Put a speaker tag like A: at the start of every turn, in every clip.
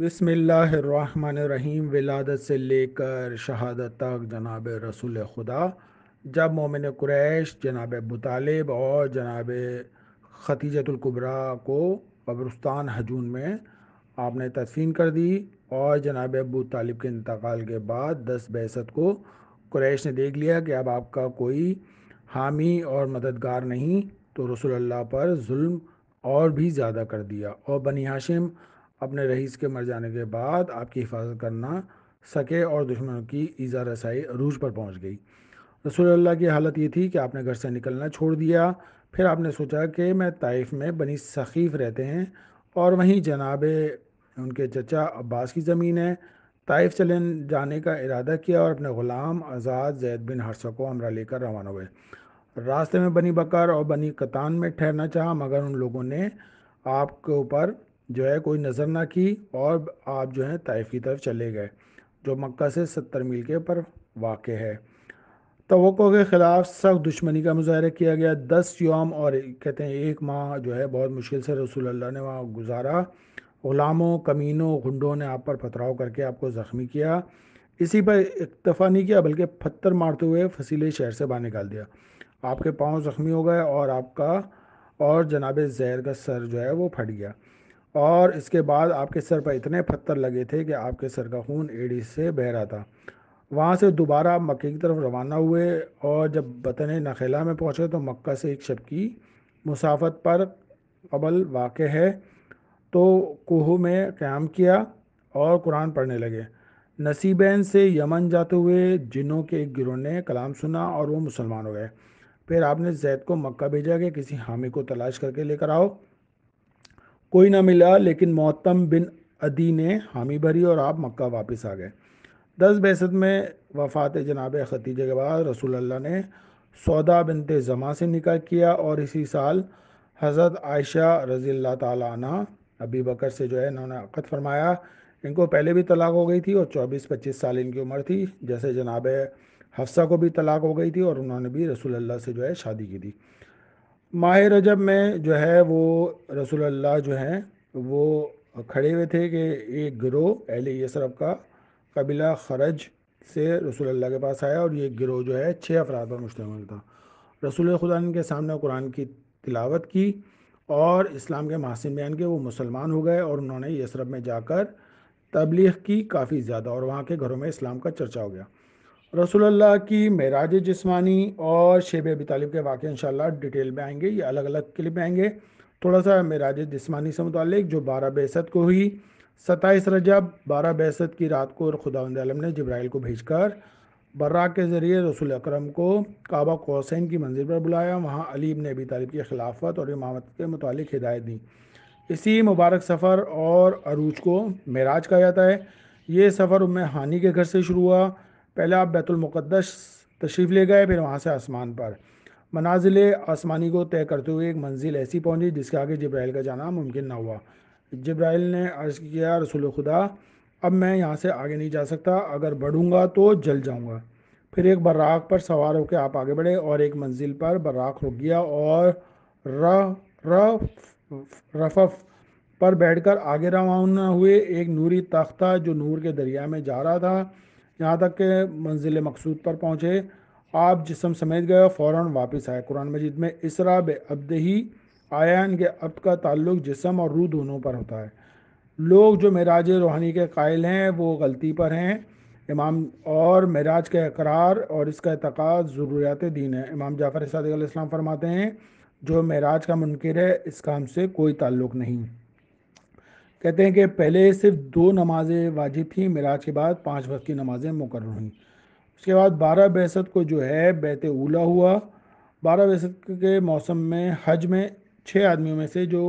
A: बसमीम विलादत से लेकर शहादत तक जनाब रसूल खुदा जब मोमिन क्रैश जनाब बुतालब और जनाब खतीजतुल्कुबरा को कब्रस्तान हजून में आपने तदफीन कर दी और जनाब अबू तालिब के इंतकाल के बाद दस बैसत को क्रैश ने देख लिया कि अब आपका कोई हामी और मददगार नहीं तो रसूल अल्लाह पर जुल्म और भी ज़्यादा कर दिया और बनी हाशिम अपने रईस के मर जाने के बाद आपकी हिफाजत करना सके और दुश्मनों की ईज़ा रसाई अरूज पर पहुंच गई अल्लाह की हालत ये थी कि आपने घर से निकलना छोड़ दिया फिर आपने सोचा कि मैं ताइफ में बनी सखीफ रहते हैं और वहीं जनाब उनके चचा अब्बास की ज़मीन है ताइफ चले जाने का इरादा किया और अपने ग़ुलाम आज़ाद जैद बिन हरसा को हमरा लेकर रवाना हुए रास्ते में बनी बकर और बनी कतान में ठहरना चाहा मगर उन लोगों ने आपके ऊपर जो है कोई नज़र ना की और आप जो है ताइफ की तरफ चले गए जो मक्का से सत्तर मील के पर वाक़ है तो के ख़िलाफ़ सख्त दुश्मनी का मुजाहरा किया गया दस योम और कहते हैं एक माह जो है बहुत मुश्किल से रसूल अल्लाह ने वहाँ गुजारा ग़ुलामों कमीनों गुंडों ने आप पर पथराव करके आपको ज़ख्मी किया इसी पर इतफा नहीं किया बल्कि पत्थर मारते हुए फसीले शहर से बाहर निकाल दिया आपके पाँव ज़ख्मी हो गए और आपका और जनाब जहर का सर जो है वो फट गया और इसके बाद आपके सर पर इतने पत्थर लगे थे कि आपके सर का खून एडी से बह रहा था वहाँ से दोबारा आप मक्के की तरफ रवाना हुए और जब बतन नखेला में पहुँचे तो मक्का से एक शब की मुसाफत पर कबल वाक़ है तो कोह में क़्याम किया और कुरान पढ़ने लगे नसीबैन से यमन जाते हुए जिनों के एक गिरोह ने कलाम सुना और वो मुसलमान हो गए फिर आपने जैद को मक्का भेजा कि किसी हामी को तलाश करके लेकर आओ कोई ना मिला लेकिन मोहतम बिन अदी ने हामी भरी और आप मक्का वापस आ गए दस बैसत में वफ़ात जनाब खतीजे के बाद रसूल ने सौदा बिनते ज़मा से निकाह किया और इसी साल हज़रत आयशा रज़ी ताली अबी बकर से जो है इन्होंने अकद फरमाया इनको पहले भी तलाक हो गई थी और 24-25 साल इनकी उम्र थी जैसे जनाब हफ्सा को भी तलाक हो गई थी और उन्होंने भी रसूल से जो है शादी की थी माह रजब में जो है वो अल्लाह जो हैं वो खड़े हुए थे कि एक गिरोह अहल यसरफ का कबीला खरज से अल्लाह के पास आया और ये गिरोह जो है छः अफराद पर मुश्तम था रसूल खुदा के सामने कुरान की तिलावत की और इस्लाम के महासिन बयान के वो मुसलमान हो गए और उन्होंने यसरफ में जाकर तबलीग की काफ़ी ज़्यादा और वहाँ के घरों में इस्लाम का चर्चा हो गया रसोल्ला की मराज जिस्मानी और शेब अबी तालिब के वाक़े इन डिटेल में आएंगे ये अलग अलग क्लिप में आएंगे थोड़ा सा मराज जिस्मानी से मुतल जो बारह बेसत को हुई सत्ताईस रजब बारह बेसत की रात को खुदा आलम ने जब्राइल को भेज कर बर्रा के ज़रिए रसूल अक्रम को काबा कौसैन की मंजिल पर बुलाया वहाँ अलीब ने अबी तालिब की खिलाफत और इमामत के मुतालिक हिदायत दी इसी मुबारक सफ़र और अरूज को मराज कहा जाता है ये सफ़र उम हानि के घर से शुरू हुआ पहले आप बैतुलमक़दस तशरीफ़ ले गए फिर वहाँ से आसमान पर मनाजिल आसमानी को तय करते हुए एक मंजिल ऐसी पहुँची जिसके आगे जब्राइल का जाना मुमकिन ना हुआ जब्राइल ने अर्ज़ किया रसूल खुदा अब मैं यहाँ से आगे नहीं जा सकता अगर बढ़ूँगा तो जल जाऊँगा फिर एक बर्राक पर सवार होकर आप आगे बढ़े और एक मंजिल पर बर्राक रुक गया और र, रफफ पर बैठकर आगे रवाना हुए एक नूरी तख्त था जो नूर के दरिया में जा रहा था यहाँ तक के मंजिल मकसूद पर पहुँचे आप जिसम समेत गए फ़ौर वापस आए कुरान मजीद में इसरा बे ही आयान के अब का ताल्लुक जिसम और रूह दोनों पर होता है लोग जो मराज रूहानी के कायल हैं वो गलती पर हैं इमाम और मराज का इकरार और इसका इतकाद ज़रूरियात दीन है इमाम जाफ़र सदक फरमाते हैं जो मराज का मुनकर है इसका हमसे कोई ताल्लुक नहीं कहते हैं कि पहले सिर्फ दो नमाजें वाजिब थी मराज के बाद पाँच वक्त की नमाजें मुकर हुई उसके बाद बारह बैसत को जो है बैत ऊला हुआ बारह बैसत के मौसम में हज में छः आदमियों में से जो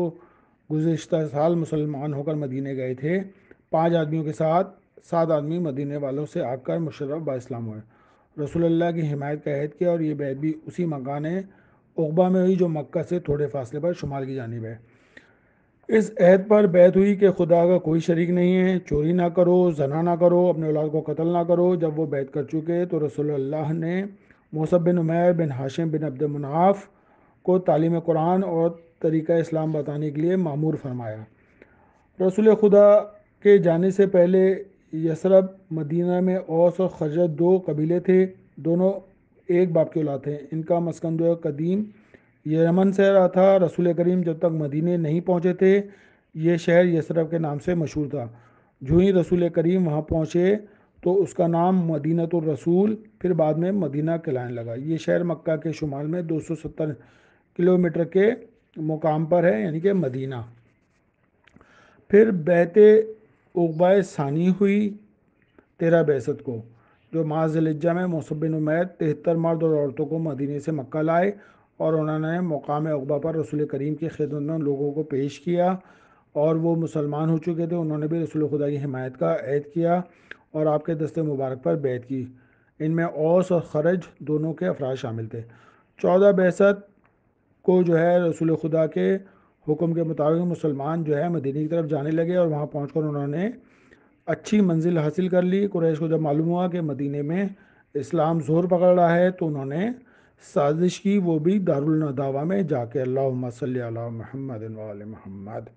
A: गुज्त साल मुसलमान होकर मदीने गए थे पाँच आदमियों के साथ सात आदमी मदीने वालों से आकर मुशर्रफ बाइस्लाम हुए रसोल्ला की हिमायत का अहद किया और ये बैत भी उसी मकान उकबा में हुई जो मक्का से थोड़े फासले पर शुमार की जानब है इस ऐद पर बैत हुई कि खुदा का कोई शरीक नहीं है चोरी ना करो जना ना करो अपने औलाद को कत्ल ना करो जब वो बैत कर चुके तो रसोल्ला ने मौसब बिन उमैर बिन हाशिम बिन मुनाफ को तालीम कुरान और तरीक़ा इस्लाम बताने के लिए मामूर फरमाया रसूल खुदा के जाने से पहले यसरब मदीना में औस और खजर दो कबीले थे दोनों एक बाप के औलाद थे इनका मस्कन जो है कदीम ये यमन से था रसूल करीम जब तक मदीने नहीं पहुँचे थे ये शहर यसरफ के नाम से मशहूर था जो ही रसूल करीम वहाँ पहुँचे तो उसका नाम मदीना तो रसूल फिर बाद में मदीना कहलाने लगा ये शहर मक्का के शुमाल में 270 किलोमीटर के मुकाम पर है यानी कि मदीना फिर बहते उबाय सानी हुई तेरह बैसत को जो माजलिजा में मौसबिन उमैद तिहत्तर मर्द और औरतों को मदीने से मक्का लाए और उन्होंने मकाम अकबा पर रसूल करीम की खिदमत में उन लोगों को पेश किया और वो मुसलमान हो चुके थे उन्होंने भी रसूल खुदा की हिमायत का ऐद किया और आपके दस्ते मुबारक पर बैत की इनमें औस और खरज दोनों के अफराज शामिल थे चौदह बैसत को जो है रसूल खुदा के हुक्म के मुताबिक मुसलमान जो है मदीने की तरफ जाने लगे और वहाँ पहुँच उन्होंने अच्छी मंजिल हासिल कर ली कुरैश को जब मालूम हुआ कि मदीने में इस्लाम ज़ोर पकड़ रहा है तो उन्होंने साजिश की वो भी नदावा में जाके अल्लाह मसल महमद महमद